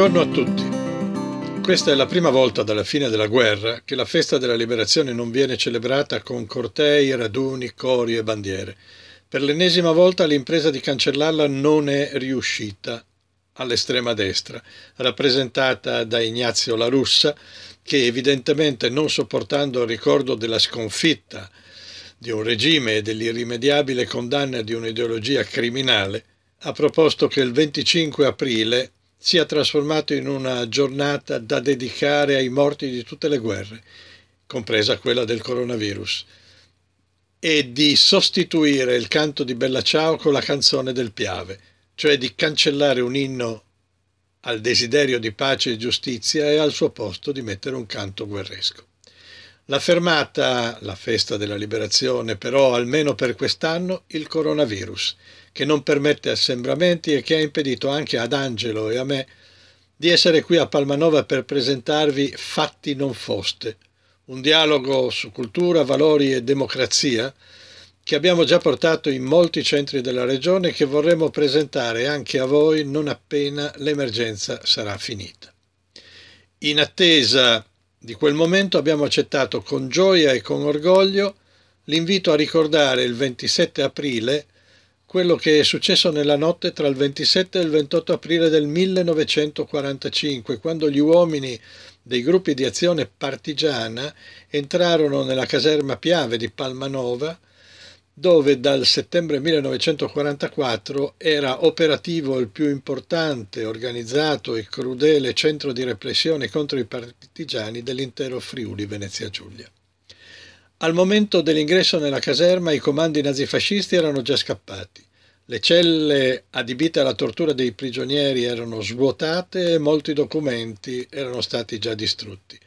Buongiorno a tutti. Questa è la prima volta dalla fine della guerra che la festa della liberazione non viene celebrata con cortei, raduni, cori e bandiere. Per l'ennesima volta l'impresa di cancellarla non è riuscita all'estrema destra, rappresentata da Ignazio La Russa, che evidentemente non sopportando il ricordo della sconfitta di un regime e dell'irrimediabile condanna di un'ideologia criminale, ha proposto che il 25 aprile si è trasformato in una giornata da dedicare ai morti di tutte le guerre, compresa quella del coronavirus, e di sostituire il canto di Bella Ciao con la canzone del Piave, cioè di cancellare un inno al desiderio di pace e giustizia e al suo posto di mettere un canto guerresco. La fermata, la festa della liberazione, però almeno per quest'anno, il coronavirus che non permette assembramenti e che ha impedito anche ad Angelo e a me di essere qui a Palmanova per presentarvi Fatti non foste, un dialogo su cultura, valori e democrazia che abbiamo già portato in molti centri della regione e che vorremmo presentare anche a voi non appena l'emergenza sarà finita. In attesa di quel momento abbiamo accettato con gioia e con orgoglio l'invito a ricordare il 27 aprile quello che è successo nella notte tra il 27 e il 28 aprile del 1945, quando gli uomini dei gruppi di azione partigiana entrarono nella caserma Piave di Palmanova, dove dal settembre 1944 era operativo il più importante, organizzato e crudele centro di repressione contro i partigiani dell'intero Friuli Venezia Giulia. Al momento dell'ingresso nella caserma i comandi nazifascisti erano già scappati. Le celle adibite alla tortura dei prigionieri erano svuotate e molti documenti erano stati già distrutti.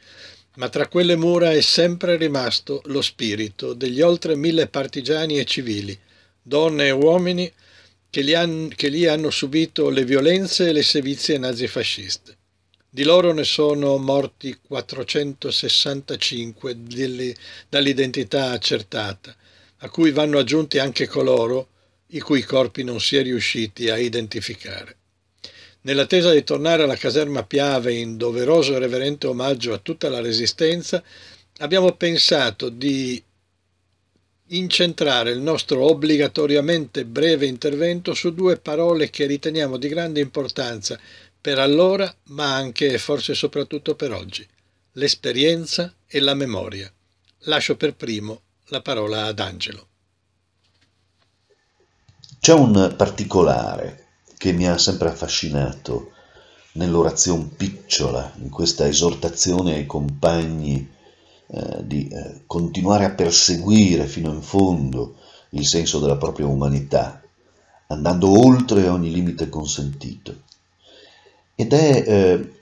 Ma tra quelle mura è sempre rimasto lo spirito degli oltre mille partigiani e civili, donne e uomini, che lì hanno subito le violenze e le sevizie nazifasciste. Di loro ne sono morti 465 dall'identità accertata, a cui vanno aggiunti anche coloro i cui corpi non si è riusciti a identificare. Nell'attesa di tornare alla caserma Piave in doveroso e reverente omaggio a tutta la resistenza, abbiamo pensato di incentrare il nostro obbligatoriamente breve intervento su due parole che riteniamo di grande importanza per allora, ma anche e forse soprattutto per oggi, l'esperienza e la memoria. Lascio per primo la parola ad Angelo. C'è un particolare che mi ha sempre affascinato nell'orazione picciola, in questa esortazione ai compagni eh, di eh, continuare a perseguire fino in fondo il senso della propria umanità, andando oltre ogni limite consentito. Ed è eh,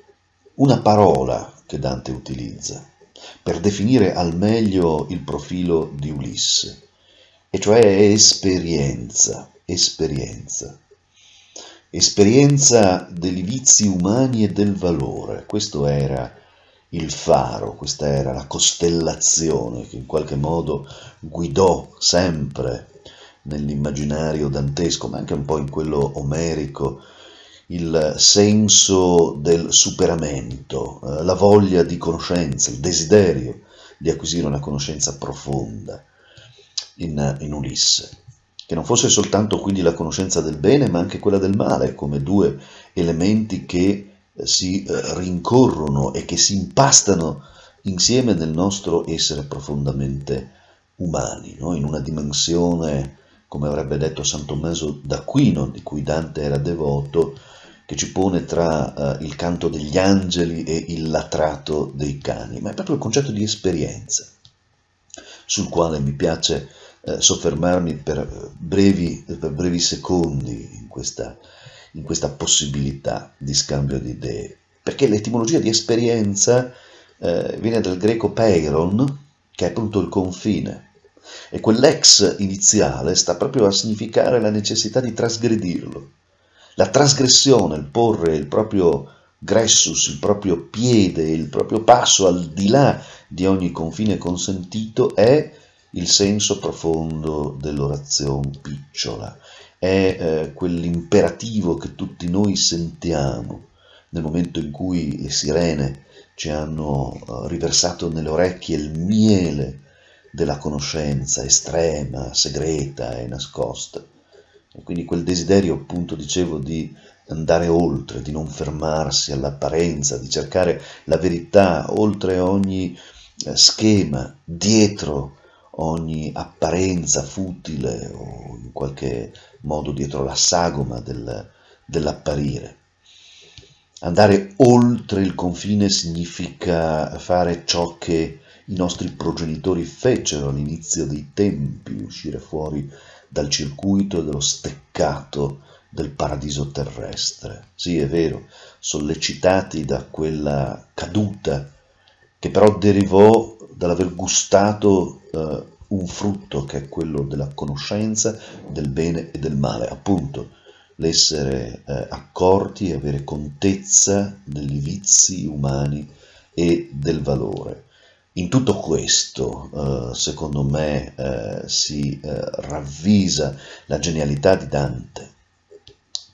una parola che Dante utilizza per definire al meglio il profilo di Ulisse, e cioè esperienza, esperienza. Esperienza dei vizi umani e del valore, questo era il faro, questa era la costellazione che in qualche modo guidò sempre nell'immaginario dantesco, ma anche un po' in quello omerico, il senso del superamento, eh, la voglia di conoscenza, il desiderio di acquisire una conoscenza profonda in, in Ulisse, che non fosse soltanto quindi la conoscenza del bene, ma anche quella del male, come due elementi che eh, si eh, rincorrono e che si impastano insieme nel nostro essere profondamente umani, no? in una dimensione, come avrebbe detto San Tommaso d'Aquino, di cui Dante era devoto, che ci pone tra eh, il canto degli angeli e il latrato dei cani, ma è proprio il concetto di esperienza, sul quale mi piace eh, soffermarmi per eh, brevi, per brevi secondi in questa, in questa, possibilità di scambio di idee, perché l'etimologia di esperienza eh, viene dal greco peiron, che è appunto il confine, e quell'ex iniziale sta proprio a significare la necessità di trasgredirlo. La trasgressione, il porre il proprio gressus, il proprio piede, il proprio passo al di là di ogni confine consentito è il senso profondo dell'orazione picciola, è eh, quell'imperativo che tutti noi sentiamo nel momento in cui le sirene ci hanno eh, riversato nelle orecchie il miele della conoscenza estrema, segreta e nascosta. E quindi quel desiderio, appunto, dicevo, di andare oltre, di non fermarsi all'apparenza, di cercare la verità oltre ogni eh, schema, dietro ogni apparenza futile o in qualche modo dietro la sagoma del, dell'apparire. Andare oltre il confine significa fare ciò che i nostri progenitori fecero all'inizio dei tempi, uscire fuori dal circuito dello steccato del paradiso terrestre. Sì, è vero, sollecitati da quella caduta che però derivò dall'aver gustato eh, un frutto che è quello della conoscenza del bene e del male, appunto l'essere eh, accorti e avere contezza degli vizi umani e del valore. In tutto questo, eh, secondo me, eh, si eh, ravvisa la genialità di Dante,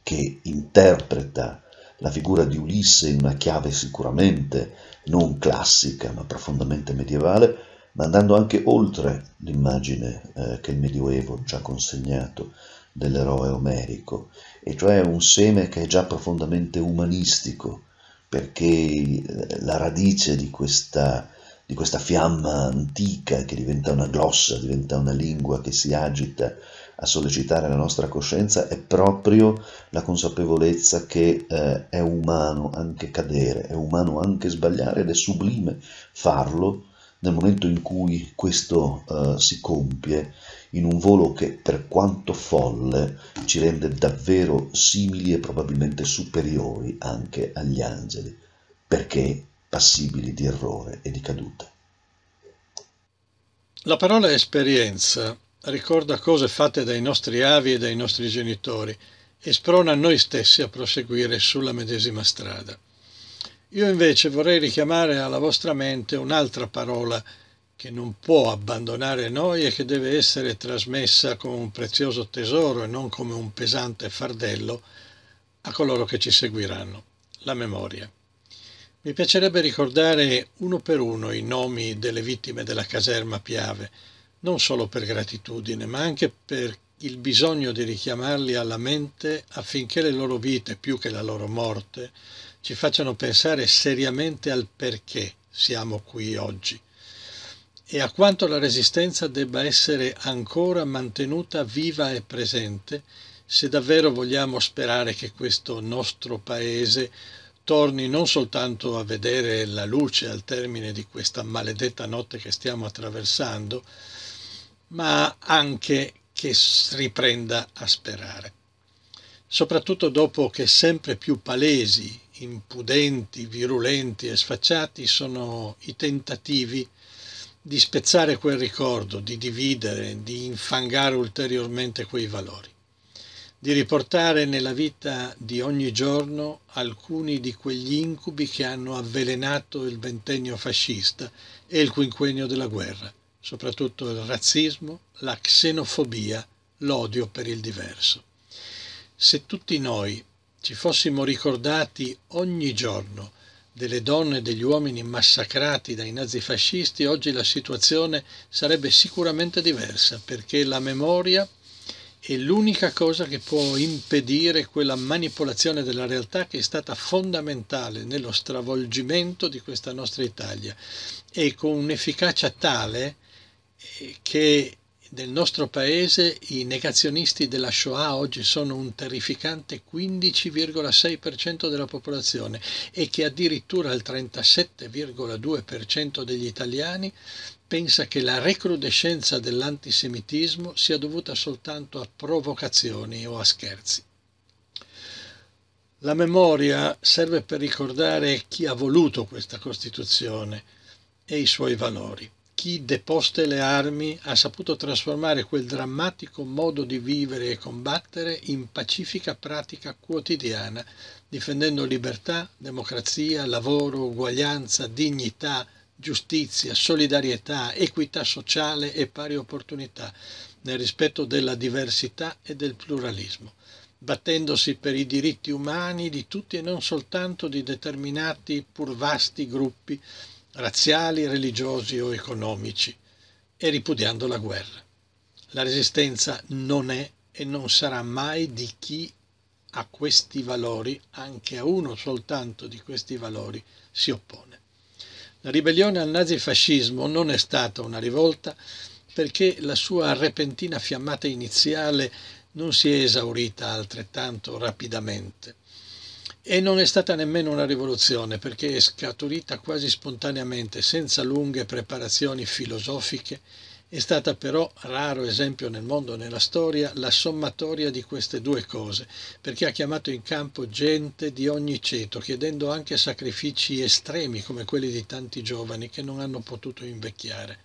che interpreta la figura di Ulisse in una chiave sicuramente non classica, ma profondamente medievale, ma andando anche oltre l'immagine che il Medioevo ci ha consegnato dell'eroe omerico, e cioè un seme che è già profondamente umanistico, perché la radice di questa di questa fiamma antica che diventa una glossa, diventa una lingua che si agita a sollecitare la nostra coscienza è proprio la consapevolezza che eh, è umano anche cadere, è umano anche sbagliare ed è sublime farlo nel momento in cui questo eh, si compie in un volo che per quanto folle ci rende davvero simili e probabilmente superiori anche agli angeli, perché passibili di errore e di caduta. La parola esperienza ricorda cose fatte dai nostri avi e dai nostri genitori e sprona noi stessi a proseguire sulla medesima strada. Io invece vorrei richiamare alla vostra mente un'altra parola che non può abbandonare noi e che deve essere trasmessa come un prezioso tesoro e non come un pesante fardello a coloro che ci seguiranno, la memoria. Mi piacerebbe ricordare uno per uno i nomi delle vittime della caserma Piave, non solo per gratitudine, ma anche per il bisogno di richiamarli alla mente affinché le loro vite, più che la loro morte, ci facciano pensare seriamente al perché siamo qui oggi e a quanto la resistenza debba essere ancora mantenuta viva e presente se davvero vogliamo sperare che questo nostro paese torni non soltanto a vedere la luce al termine di questa maledetta notte che stiamo attraversando, ma anche che riprenda a sperare. Soprattutto dopo che sempre più palesi, impudenti, virulenti e sfacciati sono i tentativi di spezzare quel ricordo, di dividere, di infangare ulteriormente quei valori di riportare nella vita di ogni giorno alcuni di quegli incubi che hanno avvelenato il ventennio fascista e il quinquennio della guerra, soprattutto il razzismo, la xenofobia, l'odio per il diverso. Se tutti noi ci fossimo ricordati ogni giorno delle donne e degli uomini massacrati dai nazifascisti, oggi la situazione sarebbe sicuramente diversa perché la memoria e l'unica cosa che può impedire quella manipolazione della realtà che è stata fondamentale nello stravolgimento di questa nostra Italia e con un'efficacia tale eh, che nel nostro paese i negazionisti della Shoah oggi sono un terrificante 15,6% della popolazione e che addirittura il 37,2% degli italiani pensa che la recrudescenza dell'antisemitismo sia dovuta soltanto a provocazioni o a scherzi. La memoria serve per ricordare chi ha voluto questa Costituzione e i suoi valori, chi deposte le armi ha saputo trasformare quel drammatico modo di vivere e combattere in pacifica pratica quotidiana, difendendo libertà, democrazia, lavoro, uguaglianza, dignità, giustizia, solidarietà, equità sociale e pari opportunità, nel rispetto della diversità e del pluralismo, battendosi per i diritti umani di tutti e non soltanto di determinati pur vasti gruppi razziali, religiosi o economici, e ripudiando la guerra. La resistenza non è e non sarà mai di chi a questi valori, anche a uno soltanto di questi valori, si oppone. La ribellione al nazifascismo non è stata una rivolta perché la sua repentina fiammata iniziale non si è esaurita altrettanto rapidamente. E non è stata nemmeno una rivoluzione perché è scaturita quasi spontaneamente, senza lunghe preparazioni filosofiche è stata però, raro esempio nel mondo e nella storia, la sommatoria di queste due cose, perché ha chiamato in campo gente di ogni ceto, chiedendo anche sacrifici estremi come quelli di tanti giovani che non hanno potuto invecchiare.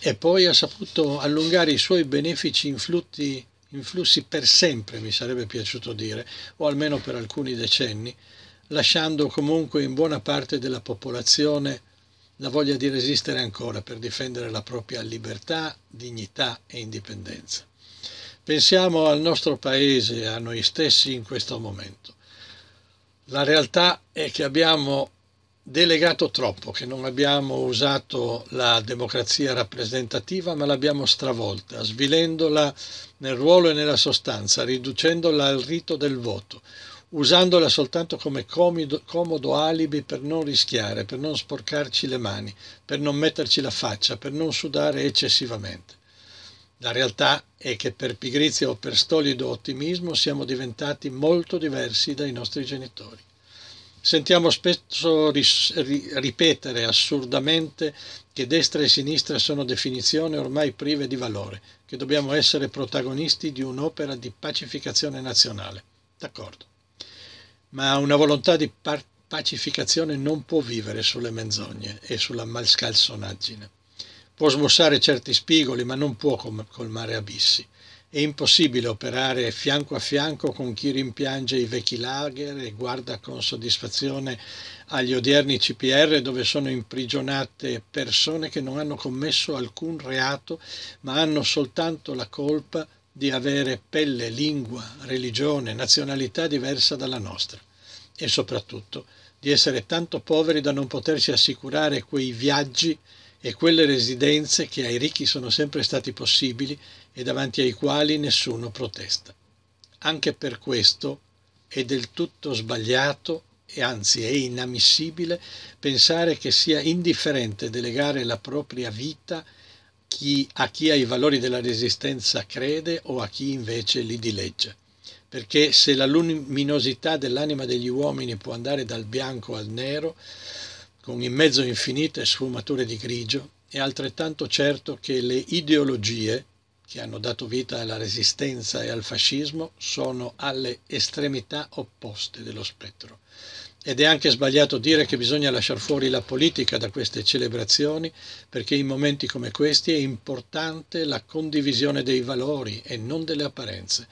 E poi ha saputo allungare i suoi benefici influtti, influssi per sempre, mi sarebbe piaciuto dire, o almeno per alcuni decenni, lasciando comunque in buona parte della popolazione la voglia di resistere ancora per difendere la propria libertà, dignità e indipendenza. Pensiamo al nostro paese, a noi stessi in questo momento. La realtà è che abbiamo delegato troppo, che non abbiamo usato la democrazia rappresentativa, ma l'abbiamo stravolta, svilendola nel ruolo e nella sostanza, riducendola al rito del voto, usandola soltanto come comido, comodo alibi per non rischiare, per non sporcarci le mani, per non metterci la faccia, per non sudare eccessivamente. La realtà è che per pigrizia o per stolido ottimismo siamo diventati molto diversi dai nostri genitori. Sentiamo spesso ris- ripetere assurdamente che destra e sinistra sono definizioni ormai prive di valore, che dobbiamo essere protagonisti di un'opera di pacificazione nazionale. D'accordo ma una volontà di pacificazione non può vivere sulle menzogne e sulla malscalzonaggine. Può smussare certi spigoli, ma non può colmare abissi. È impossibile operare fianco a fianco con chi rimpiange i vecchi lager e guarda con soddisfazione agli odierni CPR dove sono imprigionate persone che non hanno commesso alcun reato ma hanno soltanto la colpa di avere pelle, lingua, religione, nazionalità diversa dalla nostra e soprattutto di essere tanto poveri da non potersi assicurare quei viaggi e quelle residenze che ai ricchi sono sempre stati possibili e davanti ai quali nessuno protesta. Anche per questo è del tutto sbagliato e anzi è inammissibile pensare che sia indifferente delegare la propria vita chi, a chi ai valori della resistenza crede o a chi invece li dileggia. Perché se la luminosità dell'anima degli uomini può andare dal bianco al nero, con in mezzo infinite sfumature di grigio, è altrettanto certo che le ideologie che hanno dato vita alla resistenza e al fascismo sono alle estremità opposte dello spettro. Ed è anche sbagliato dire che bisogna lasciare fuori la politica da queste celebrazioni, perché in momenti come questi è importante la condivisione dei valori e non delle apparenze,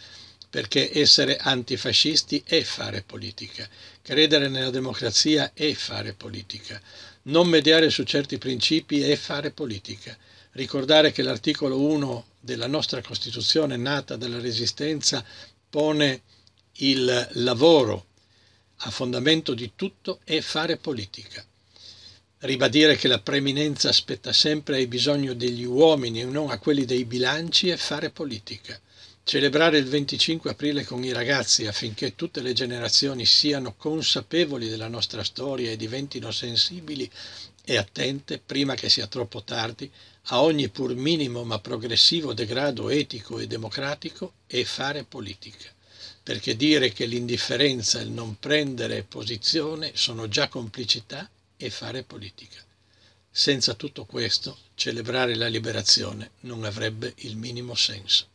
perché essere antifascisti è fare politica, credere nella democrazia è fare politica, non mediare su certi principi è fare politica, ricordare che l'articolo 1 della nostra Costituzione nata dalla Resistenza pone il lavoro a fondamento di tutto è fare politica. Ribadire che la preminenza spetta sempre ai bisogni degli uomini e non a quelli dei bilanci è fare politica. Celebrare il 25 aprile con i ragazzi affinché tutte le generazioni siano consapevoli della nostra storia e diventino sensibili e attente, prima che sia troppo tardi, a ogni pur minimo ma progressivo degrado etico e democratico è fare politica perché dire che l'indifferenza e il non prendere posizione sono già complicità e fare politica. Senza tutto questo, celebrare la liberazione non avrebbe il minimo senso.